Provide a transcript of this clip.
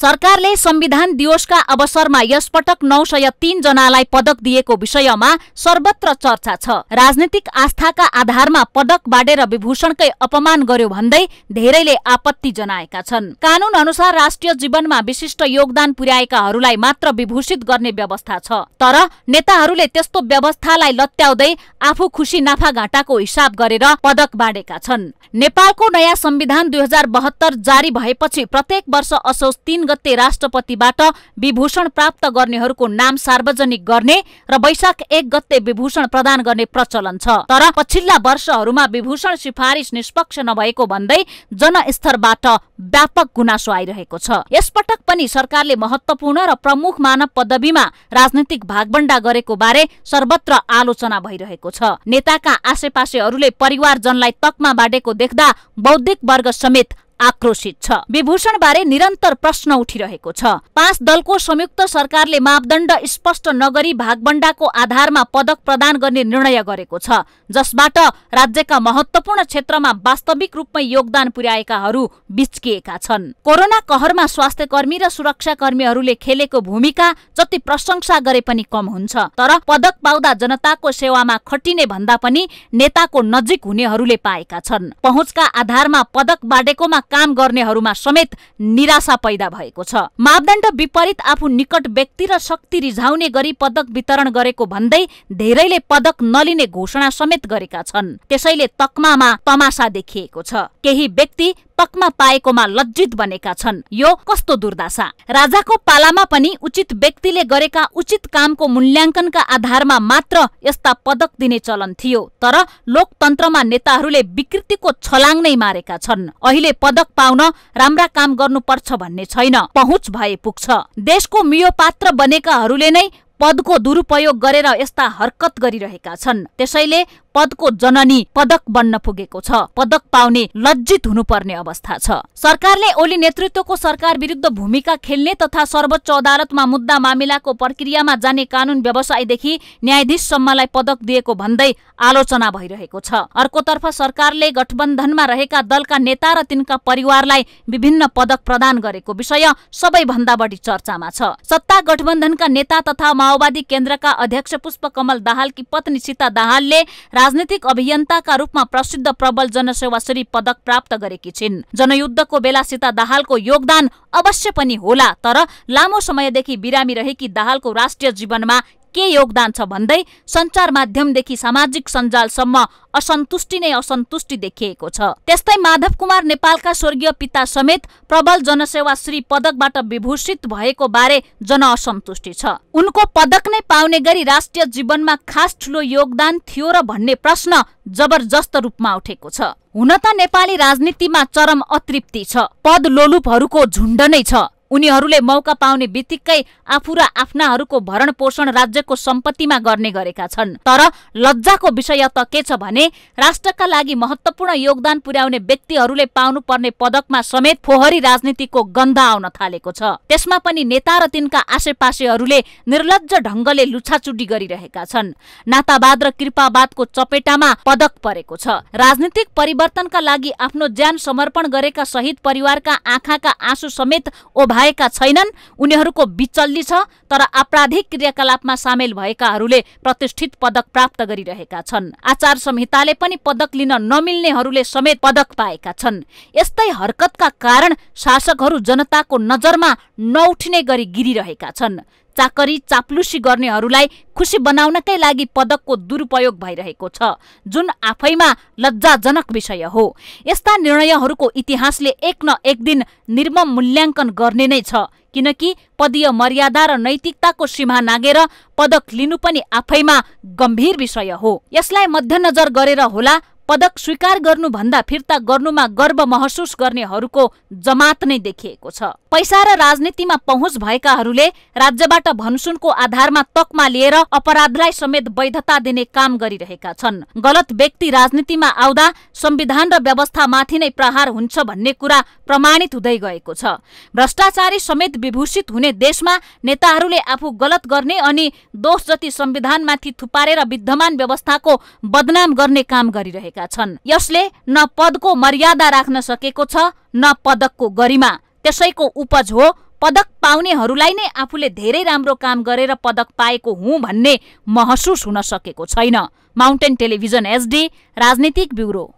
सरकारले संविधान दिवसका अवसरमा यसपटक नौ सय तीन जनालाई पदक दिएको विषयमा सर्वत्र चर्चा छ राजनीतिक आस्थाका आधारमा पदक बाँडेर विभूषणकै अपमान गर्यो भन्दै धेरैले आपत्ति जनाएका छन् कानून अनुसार राष्ट्रिय जीवनमा विशिष्ट योगदान पुर्याएकाहरूलाई मात्र विभूषित गर्ने व्यवस्था छ तर नेताहरूले त्यस्तो व्यवस्थालाई लत्याउँदै आफू खुसी नाफा घाटाको हिसाब गरेर पदक बाँडेका छन् नेपालको नयाँ संविधान दुई जारी भएपछि प्रत्येक वर्ष असोज तीन तीन गते राष्ट्रपतिबाट विभूषण प्राप्त गर्नेहरूको नाम सार्वजनिक गर्ने र वैशाख एक गते विभूषण प्रदान गर्ने प्रचलन छ तर पछिल्ला वर्षहरूमा विभूषण सिफारिस निष्पक्ष नभएको भन्दै जनस्तरबाट व्यापक गुनासो आइरहेको छ यसपटक पनि सरकारले महत्वपूर्ण र प्रमुख मानव पदवीमा राजनैतिक भागबण्डा गरेको बारे सर्वत्र आलोचना भइरहेको छ नेताका आसेपासेहरूले परिवारजनलाई तकमा बाँडेको देख्दा बौद्धिक वर्ग समेत आक्रोशित छ विभूषण बारे निरन्तर प्रश्न उठिरहेको छ पाँच दलको संयुक्त सरकारले मापदण्ड स्पष्ट नगरी भागबण्डाको आधारमा पदक प्रदान गर्ने निर्णय गरेको छ जसबाट राज्यका महत्वपूर्ण क्षेत्रमा वास्तविक रूपमा योगदान पुर्याएकाहरू बिच्किएका छन् कोरोना कहरमा स्वास्थ्य कर्मी र सुरक्षा कर्मीहरूले खेलेको भूमिका जति प्रशंसा गरे पनि कम हुन्छ तर पदक पाउँदा जनताको सेवामा खटिने भन्दा पनि नेताको नजिक हुनेहरूले पाएका छन् पहुँचका आधारमा पदक बाँडेकोमा काम गर्नेहरूमा समेत निराशा पैदा भएको छ मापदण्ड विपरीत आफू निकट व्यक्ति र शक्ति रिझाउने गरी पदक वितरण गरेको भन्दै धेरैले पदक नलिने घोषणा समेत गरेका छन् त्यसैले तकमामा तमासा देखिएको छ केही व्यक्ति तकमा पाएकोमा लज्जित बनेका छन् यो कस्तो दुर्दशा राजाको पालामा पनि उचित व्यक्तिले गरेका उचित कामको मूल्याङ्कनका आधारमा मात्र यस्ता पदक दिने चलन थियो तर लोकतन्त्रमा नेताहरूले विकृतिको छलाङ नै मारेका छन् अहिले पदक पाउन राम्रा काम गर्नुपर्छ भन्ने छैन पहुँच भए पुग्छ देशको मियो पात्र बनेकाहरूले नै पदको दुरुपयोग गरेर यस्ता हरकत गरिरहेका छन् त्यसैले पदको जननी पदक बन्न पुगेको छ पदक पाउने लज्जित हुनुपर्ने अवस्था छ सरकारले ओली नेतृत्वको सरकार विरुद्ध भूमिका खेल्ने तथा सर्वोच्च अदालतमा मुद्दा मामिलाको प्रक्रियामा जाने कानून व्यवसायदेखि न्यायाधीशसम्मलाई पदक दिएको भन्दै आलोचना भइरहेको छ अर्कोतर्फ सरकारले गठबन्धनमा रहेका दलका नेता र तिनका परिवारलाई विभिन्न पदक प्रदान गरेको विषय सबैभन्दा बढी चर्चामा छ सत्ता गठबन्धनका नेता तथा माओवादी केन्द्रका अध्यक्ष पुष्पकमल दाहालकी पत्नी सीता दाहालले राजनीतिक अभियन्ताका रूपमा प्रसिद्ध प्रबल जनसेवा पदक प्राप्त गरेकी छिन् जनयुद्धको बेला सीता दाहालको योगदान अवश्य पनि होला तर लामो समयदेखि बिरामी रहेकी दाहालको राष्ट्रिय जीवनमा के योगदान छ भन्दै सञ्चार माध्यमदेखि सामाजिक सञ्जालसम्म असन्तुष्टि नै असन्तुष्टि देखिएको छ त्यस्तै माधव कुमार नेपालका स्वर्गीय पिता समेत प्रबल जनसेवा श्री पदकबाट विभूषित भएको बारे जनअसन्तुष्टि छ उनको पदक नै पाउने गरी राष्ट्रिय जीवनमा खास ठुलो योगदान थियो र भन्ने प्रश्न जबरजस्त रूपमा उठेको छ हुन त नेपाली राजनीतिमा चरम अतृप्ति छ पद लोलुपहरूको झुण्ड नै छ उनीहरूले मौका पाउने बित्तिकै आफू र आफ्नाहरूको भरण पोषण राज्यको सम्पत्तिमा गर्ने गरेका छन् तर लज्जाको विषय त के छ भने राष्ट्रका लागि महत्वपूर्ण योगदान पुर्याउने व्यक्तिहरूले पाउनुपर्ने पदकमा समेत फोहरी राजनीतिको गन्ध आउन थालेको छ त्यसमा पनि नेता र तिनका आशेपासेहरूले निर्लज ढङ्गले लुछाचुडी गरिरहेका छन् नातावाद र कृपावादको चपेटामा पदक परेको छ राजनीतिक परिवर्तनका लागि आफ्नो ज्यान समर्पण गरेका शहीद परिवारका आँखाका आँसु समेत ओभा भएका छैनन् उनीहरूको विचल्ली छ तर आपराधिक क्रियाकलापमा सामेल भएकाहरूले प्रतिष्ठित पदक प्राप्त गरिरहेका छन् आचार संहिताले पनि पदक लिन नमिल्नेहरूले समेत पदक पाएका छन् यस्तै हरकतका कारण शासकहरू जनताको नजरमा नउठिने गरी गिरिरहेका छन् चाकरी चाप्लुसी गर्नेहरूलाई खुसी बनाउनकै लागि पदकको दुरुपयोग भइरहेको छ जुन आफैमा लज्जाजनक विषय हो यस्ता निर्णयहरूको इतिहासले एक न एक दिन निर्मम मूल्याङ्कन गर्ने नै छ किनकि पदीय मर्यादा र नैतिकताको सीमा नागेर पदक लिनु पनि आफैमा गम्भीर विषय हो यसलाई मध्यनजर गरेर होला पदक स्वीकार गर्नुभन्दा फिर्ता गर्नुमा गर्व महसुस गर्नेहरूको जमात नै देखिएको छ पैसा र राजनीतिमा पहुँच भएकाहरूले राज्यबाट भनसुनको आधारमा तकमा लिएर अपराधलाई समेत वैधता दिने काम गरिरहेका छन् गलत व्यक्ति राजनीतिमा आउँदा संविधान र व्यवस्थामाथि नै प्रहार हुन्छ भन्ने कुरा प्रमाणित हुँदै गएको छ भ्रष्टाचारी समेत विभूषित हुने देशमा नेताहरूले आफू गलत गर्ने अनि दोष जति संविधानमाथि थुपारेर विद्यमान व्यवस्थाको बदनाम गर्ने काम गरिरहेका छन् यसले न पदको मर्यादा राख्न सकेको छ न पदकको गरिमा त्यसैको उपज हो पदक पाउनेहरूलाई नै आफूले धेरै राम्रो काम गरेर पदक पाएको हुँ भन्ने महसुस हुन सकेको छैन माउन्टेन टेलिभिजन एसडी राजनीतिक ब्युरो